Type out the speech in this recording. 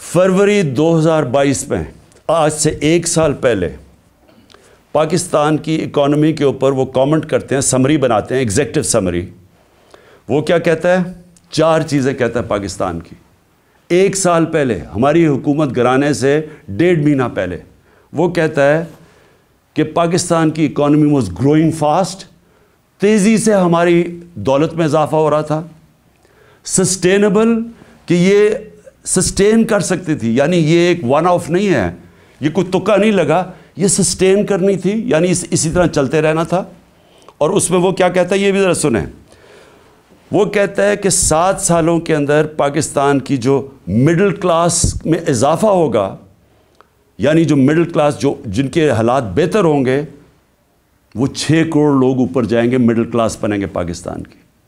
फरवरी 2022 में आज से एक साल पहले पाकिस्तान की इकोनॉमी के ऊपर वो कमेंट करते हैं समरी बनाते हैं एग्जेक्टिव समरी वो क्या कहता है चार चीज़ें कहता है पाकिस्तान की एक साल पहले हमारी हुकूमत गिराने से डेढ़ महीना पहले वो कहता है कि पाकिस्तान की इकोनॉमी वॉज ग्रोइंग फास्ट तेज़ी से हमारी दौलत में इजाफा हो रहा था सस्टेनेबल कि ये सस्टेन कर सकती थी यानी ये एक वन ऑफ नहीं है ये कोई तुक्का नहीं लगा ये सस्टेन करनी थी यानी इस, इसी तरह चलते रहना था और उसमें वो क्या कहता है ये भी ज़रा सुने वो कहता है कि सात सालों के अंदर पाकिस्तान की जो मिडिल क्लास में इजाफा होगा यानी जो मिडिल क्लास जो जिनके हालात बेहतर होंगे वो छः करोड़ लोग ऊपर जाएंगे मिडिल क्लास बनेंगे पाकिस्तान की